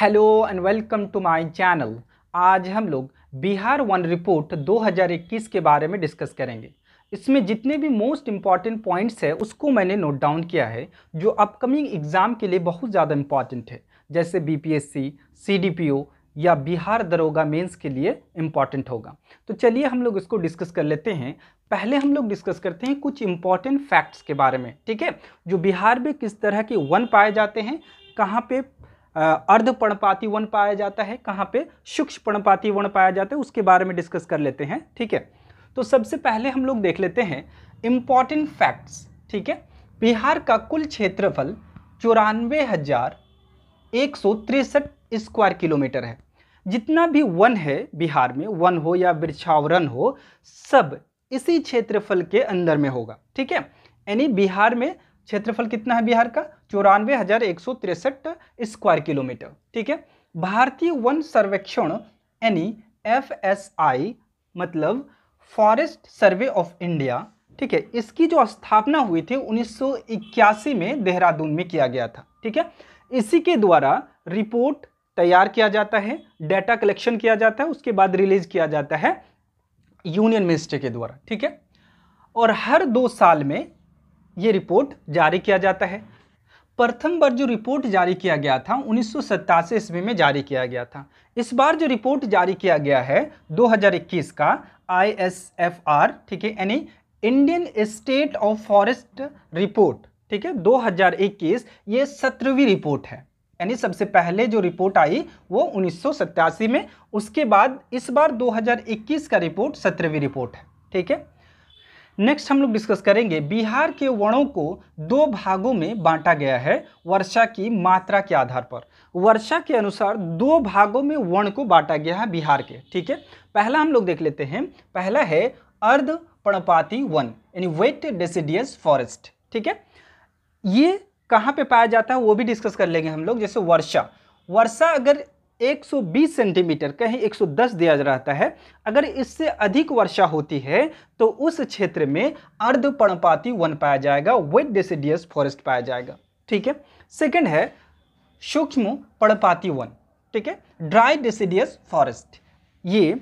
hello and welcome to my channel आज हम लोग बिहार वन रिपोर्ट 2021 के बारे में डिस्कस करेंगे इसमें जितने भी मोस्ट इम्पॉर्टेंट पॉइंट्स है उसको मैंने नोट डाउन किया है जो अपकमिंग एग्ज़ाम के लिए बहुत ज़्यादा इम्पॉर्टेंट है जैसे बीपीएससी, सीडीपीओ या बिहार दरोगा मेंस के लिए इम्पॉर्टेंट होगा तो चलिए हम लोग इसको डिस्कस कर लेते हैं पहले हम लोग डिस्कस करते हैं कुछ इम्पॉर्टेंट फैक्ट्स के बारे में ठीक है जो बिहार में किस तरह के वन पाए जाते हैं कहाँ पे अर्ध पर्णपाती वन पाया जाता है कहाँ पे सूक्ष्म पर्णपाती वन पाया जाता है उसके बारे में डिस्कस कर लेते हैं ठीक है तो सबसे पहले हम लोग देख लेते हैं इम्पॉर्टेंट फैक्ट्स ठीक है बिहार का कुल क्षेत्रफल चौरानवे हज़ार एक सौ तिरसठ स्क्वायर किलोमीटर है जितना भी वन है बिहार में वन हो या वृक्षावरण हो सब इसी क्षेत्रफल के अंदर में होगा ठीक है यानी बिहार में क्षेत्रफल कितना है बिहार का चौरानवे हजार एक सौ तिरसठ स्क्वायर किलोमीटर ठीक है भारतीय वन सर्वेक्षण यानी एफ एस आई मतलब फॉरेस्ट सर्वे ऑफ इंडिया ठीक है इसकी जो स्थापना हुई थी 1981 में देहरादून में किया गया था ठीक है इसी के द्वारा रिपोर्ट तैयार किया जाता है डेटा कलेक्शन किया जाता है उसके बाद रिलीज किया जाता है यूनियन मिनिस्टर के द्वारा ठीक है और हर दो साल में ये रिपोर्ट जारी किया जाता है प्रथम बार जो रिपोर्ट जारी किया गया था उन्नीस सौ ईस्वी में जारी किया गया था इस बार जो रिपोर्ट जारी किया गया है 2021 का आईएसएफआर ठीक है यानी Indian state of forest report ठीक है 2021 ये सत्रहवीं रिपोर्ट है यानी सबसे पहले जो रिपोर्ट आई वो उन्नीस में उसके बाद इस बार 2021 का रिपोर्ट सत्रहवीं रिपोर्ट है ठीक है नेक्स्ट हम लोग डिस्कस करेंगे बिहार के वनों को दो भागों में बांटा गया है वर्षा की मात्रा के आधार पर वर्षा के अनुसार दो भागों में वन को बांटा गया है बिहार के ठीक है पहला हम लोग देख लेते हैं पहला है अर्ध पर्णपाती वन यानी वेट डेसिडियस फॉरेस्ट ठीक है ये कहाँ पे पाया जाता है वो भी डिस्कस कर लेंगे हम लोग जैसे वर्षा वर्षा अगर 120 सेंटीमीटर कहीं 110 दिया रहता है अगर इससे अधिक वर्षा होती है तो उस क्षेत्र में अर्ध पर्णपाती वन पाया जाएगा वेट डेसिडियस फॉरेस्ट पाया जाएगा ठीक है सेकंड है सूक्ष्म पर्णपाती वन ठीक है ड्राई डेसिडियस फॉरेस्ट ये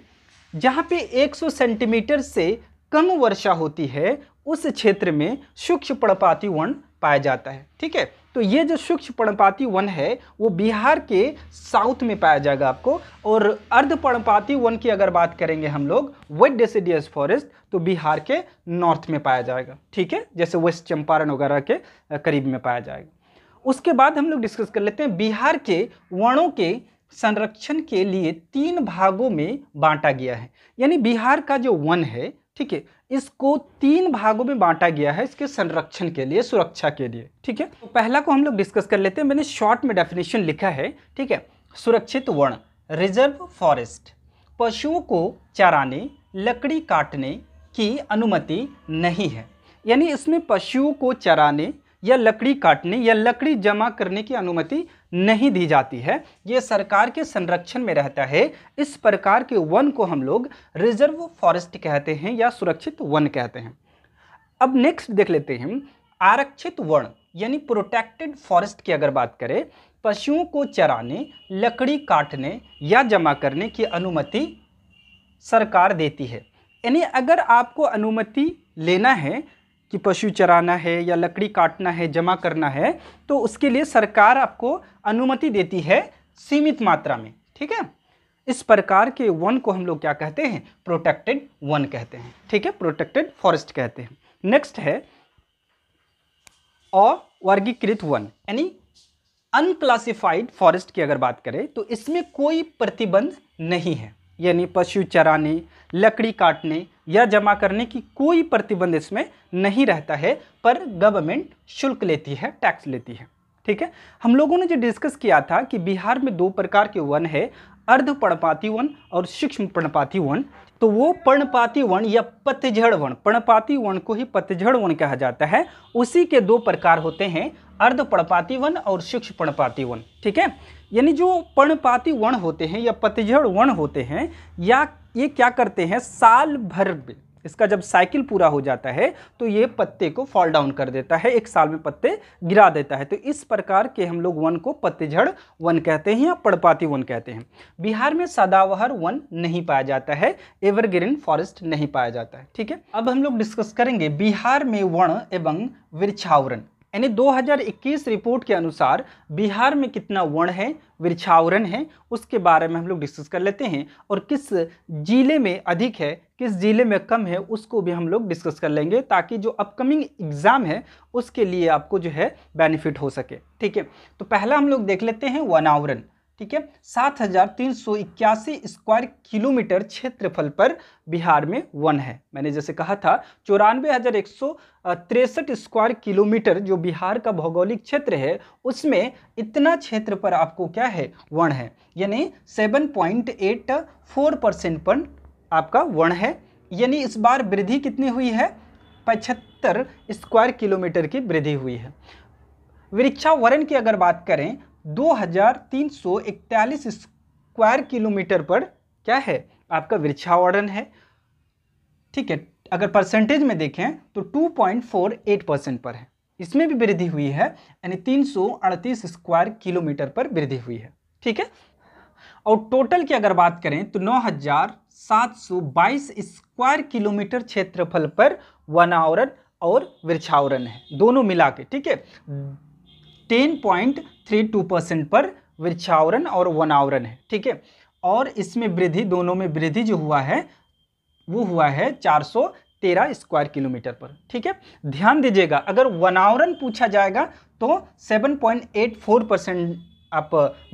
जहाँ पे 100 सेंटीमीटर से कम वर्षा होती है उस क्षेत्र में सूक्ष्म पर्णपाती वन पाया जाता है ठीक है तो ये जो सूक्ष्म पर्णपाती वन है वो बिहार के साउथ में पाया जाएगा आपको और अर्ध पर्णपाती वन की अगर बात करेंगे हम लोग वेट डेसिडियस फॉरेस्ट तो बिहार के नॉर्थ में पाया जाएगा ठीक है जैसे वेस्ट चंपारण वगैरह के करीब में पाया जाएगा उसके बाद हम लोग डिस्कस कर लेते हैं बिहार के वनों के संरक्षण के लिए तीन भागों में बांटा गया है यानी बिहार का जो वन है ठीक है इसको तीन भागों में बांटा गया है इसके संरक्षण के लिए सुरक्षा के लिए ठीक है तो पहला को हम लोग डिस्कस कर लेते हैं मैंने शॉर्ट में डेफिनेशन लिखा है ठीक है सुरक्षित वर्ण रिजर्व फॉरेस्ट पशुओं को चराने लकड़ी काटने की अनुमति नहीं है यानी इसमें पशुओं को चराने या लकड़ी काटने या लकड़ी जमा करने की अनुमति नहीं दी जाती है ये सरकार के संरक्षण में रहता है इस प्रकार के वन को हम लोग रिजर्व फॉरेस्ट कहते हैं या सुरक्षित वन कहते हैं अब नेक्स्ट देख लेते हैं आरक्षित वन यानी प्रोटेक्टेड फॉरेस्ट की अगर बात करें पशुओं को चराने लकड़ी काटने या जमा करने की अनुमति सरकार देती है यानी अगर आपको अनुमति लेना है कि पशु चराना है या लकड़ी काटना है जमा करना है तो उसके लिए सरकार आपको अनुमति देती है सीमित मात्रा में ठीक है इस प्रकार के वन को हम लोग क्या कहते हैं प्रोटेक्टेड वन कहते हैं ठीक है प्रोटेक्टेड फॉरेस्ट कहते हैं नेक्स्ट है अवर्गीकृत वन यानी अनक्लासिफाइड फॉरेस्ट की अगर बात करें तो इसमें कोई प्रतिबंध नहीं है यानी पशु चराने लकड़ी काटने या जमा करने की कोई प्रतिबंध इसमें नहीं रहता है पर गवर्नमेंट शुल्क लेती है टैक्स लेती है ठीक है हम लोगों ने जो डिस्कस किया था कि बिहार में दो प्रकार के वन है अर्ध पर्णपाती वन और सूक्ष्म पर्णपाती वन तो वो पर्णपाती वन या पतझड़ वन पर्णपाती वन को ही पतझड़ वन कहा जाता है उसी के दो प्रकार होते हैं अर्ध पर्णपाती वन और सूक्ष्म पर्णपाती वन ठीक है यानी जो पर्णपाती वन होते हैं या पतझड़ वन होते हैं या ये क्या करते हैं साल भर में इसका जब साइकिल पूरा हो जाता है तो ये पत्ते को फॉल डाउन कर देता है एक साल में पत्ते गिरा देता है तो इस प्रकार के हम लोग वन को पत्तेझड़ वन कहते हैं या पड़पाती वन कहते हैं बिहार में सदावहर वन नहीं पाया जाता है एवरग्रीन फॉरेस्ट नहीं पाया जाता है ठीक है अब हम लोग डिस्कस करेंगे बिहार में वन एवं वृक्षावरण यानी 2021 रिपोर्ट के अनुसार बिहार में कितना वर्ण है वृक्षावरण है उसके बारे में हम लोग डिस्कस कर लेते हैं और किस जिले में अधिक है किस ज़िले में कम है उसको भी हम लोग डिस्कस कर लेंगे ताकि जो अपकमिंग एग्ज़ाम है उसके लिए आपको जो है बेनिफिट हो सके ठीक है तो पहला हम लोग देख लेते हैं वनावरण ठीक है सात हजार तीन सौ इक्यासी स्क्वायर किलोमीटर क्षेत्रफल पर बिहार में वन है मैंने जैसे कहा था चौरानवे हजार एक सौ तिरसठ स्क्वायर किलोमीटर जो बिहार का भौगोलिक क्षेत्र है उसमें इतना क्षेत्र पर आपको क्या है वन है यानी seven point eight four percent पर आपका वन है यानी इस बार वृद्धि कितनी हुई है पचहत्तर स्क्वायर किलोमीटर की वृद्धि हुई है वृक्षावरण की अगर बात करें 2341 स्क्वायर किलोमीटर पर क्या है आपका वृक्षावरण है ठीक है अगर परसेंटेज में देखें तो 2.48 परसेंट पर है इसमें भी वृद्धि हुई है यानी 338 स्क्वायर किलोमीटर पर वृद्धि हुई है ठीक है और टोटल की अगर बात करें तो 9,722 स्क्वायर किलोमीटर क्षेत्रफल पर वनावरण और वृक्षावरण है दोनों मिला के ठीक है 10.32 परसेंट पर वृक्षावरण और वनावरण है ठीक है और इसमें वृद्धि दोनों में वृद्धि जो हुआ है वो हुआ है 413 स्क्वायर किलोमीटर पर ठीक है ध्यान दीजिएगा अगर वनावरण पूछा जाएगा तो 7.84 परसेंट आप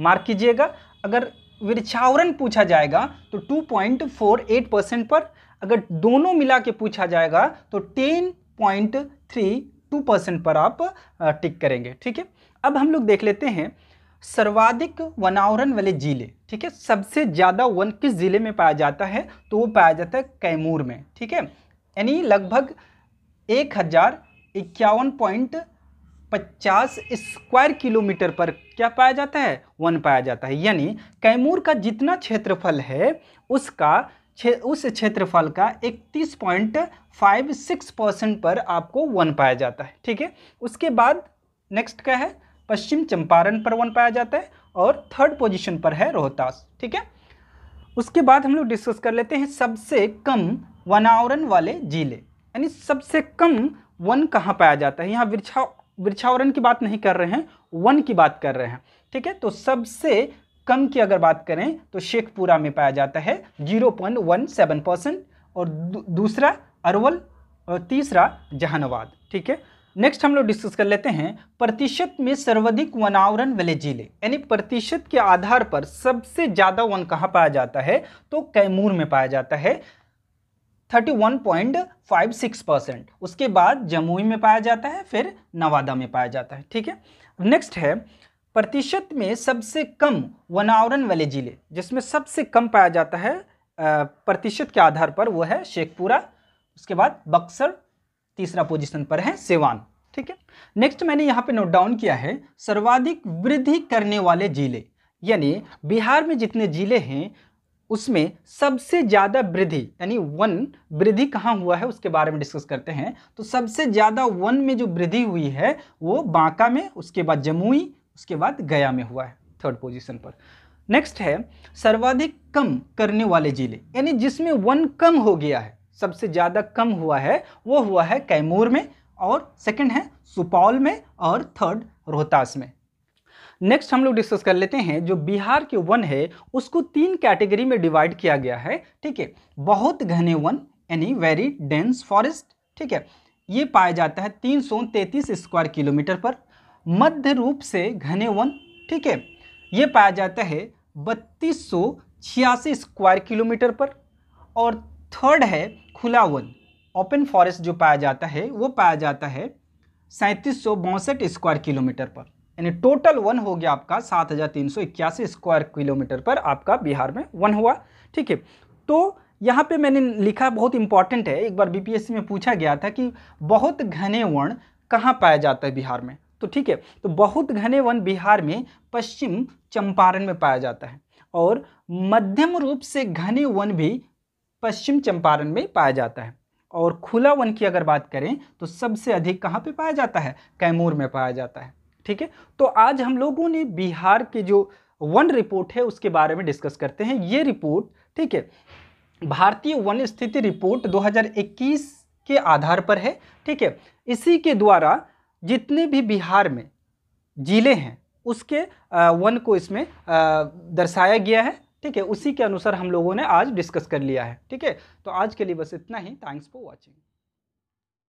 मार्क कीजिएगा अगर वृक्षावरण पूछा जाएगा तो 2.48 परसेंट पर अगर दोनों मिला के पूछा जाएगा तो 10.3 टू परसेंट पर आप टिक करेंगे ठीक है अब हम लोग देख लेते हैं सर्वाधिक वनावरण वाले जिले ठीक है सबसे ज़्यादा वन किस ज़िले में पाया जाता है तो वो पाया जाता है कैमूर में ठीक है यानी लगभग एक हज़ार इक्यावन पॉइंट पचास स्क्वायर किलोमीटर पर क्या पाया जाता है वन पाया जाता है यानी कैमूर का जितना क्षेत्रफल है उसका उस क्षेत्रफल का इकतीस पॉइंट फाइव सिक्स परसेंट पर आपको वन पाया जाता है ठीक है उसके बाद नेक्स्ट क्या है पश्चिम चंपारण पर वन पाया जाता है और थर्ड पोजीशन पर है रोहतास ठीक है उसके बाद हम लोग डिस्कस कर लेते हैं सबसे कम वनावरण वाले जिले यानी सबसे कम वन कहाँ पाया जाता है यहाँ वृक्षा वृक्षावरण की बात नहीं कर रहे हैं वन की बात कर रहे हैं ठीक है तो सबसे कम की अगर बात करें तो शेखपुरा में पाया जाता है 0.17 परसेंट और दूसरा अरवल और तीसरा जहानाबाद ठीक है नेक्स्ट हम लोग डिस्कस कर लेते हैं प्रतिशत में सर्वाधिक वनावरण वाले जिले यानी प्रतिशत के आधार पर सबसे ज़्यादा वन कहाँ पाया जाता है तो कैमूर में पाया जाता है 31.56 परसेंट उसके बाद जमुई में पाया जाता है फिर नवादा में पाया जाता है ठीक है नेक्स्ट है प्रतिशत में सबसे कम वनावरण वाले ज़िले जिसमें सबसे कम पाया जाता है प्रतिशत के आधार पर वो है शेखपुरा उसके बाद बक्सर तीसरा पोजीशन पर है सेवान ठीक है नेक्स्ट मैंने यहाँ पे नोट डाउन किया है सर्वाधिक वृद्धि करने वाले जिले यानी बिहार में जितने जिले हैं उसमें सबसे ज़्यादा वृद्धि यानी वन वृद्धि कहाँ हुआ है उसके बारे में डिस्कस करते हैं तो सबसे ज़्यादा वन में जो वृद्धि हुई है वो बांका में उसके बाद जमुई उसके बाद गया में हुआ है थर्ड पोजीशन पर नेक्स्ट है सर्वाधिक कम करने वाले जिले यानी जिसमें वन कम हो गया है सबसे ज़्यादा कम हुआ है वो हुआ है कैमूर में और सेकंड है सुपौल में और थर्ड रोहतास में नेक्स्ट हम लोग डिस्कस कर लेते हैं जो बिहार के वन है उसको तीन कैटेगरी में डिवाइड किया गया है ठीक है बहुत घने वन यानी वेरी डेंस फॉरेस्ट ठीक है ये पाया जाता है तीन स्क्वायर किलोमीटर पर मध्य रूप से घने वन ठीक है ये पाया जाता है बत्तीस सौ छियासी स्क्वायर किलोमीटर पर और थर्ड है खुला वन ओपन फॉरेस्ट जो पाया जाता है वो पाया जाता है सैंतीस सौ बासठ स्क्वायर किलोमीटर पर यानी टोटल वन हो गया आपका सात हज़ार तीन सौ इक्यासी स्क्वायर किलोमीटर पर आपका बिहार में वन हुआ ठीक है तो यहाँ पे मैंने लिखा बहुत इंपॉर्टेंट है एक बार बीपीएससी में पूछा गया था कि बहुत घने वन कहाँ पाया जाता है बिहार में तो ठीक है तो बहुत घने वन बिहार में पश्चिम चंपारण में पाया जाता है और मध्यम रूप से घने वन भी पश्चिम चंपारण में पाया जाता है और खुला वन की अगर बात करें तो सबसे अधिक कहाँ पे पाया जाता है कैमूर में पाया जाता है ठीक है तो आज हम लोगों ने बिहार के जो वन रिपोर्ट है उसके बारे में डिस्कस करते हैं ये रिपोर्ट ठीक है भारतीय वन स्थिति रिपोर्ट 2021 के आधार पर है ठीक है इसी के द्वारा जितने भी बिहार में ज़िले हैं उसके वन को इसमें दर्शाया गया है ठीक है उसी के अनुसार हम लोगों ने आज डिस्कस कर लिया है ठीक है तो आज के लिए बस इतना ही थैंक्स फॉर वॉचिंग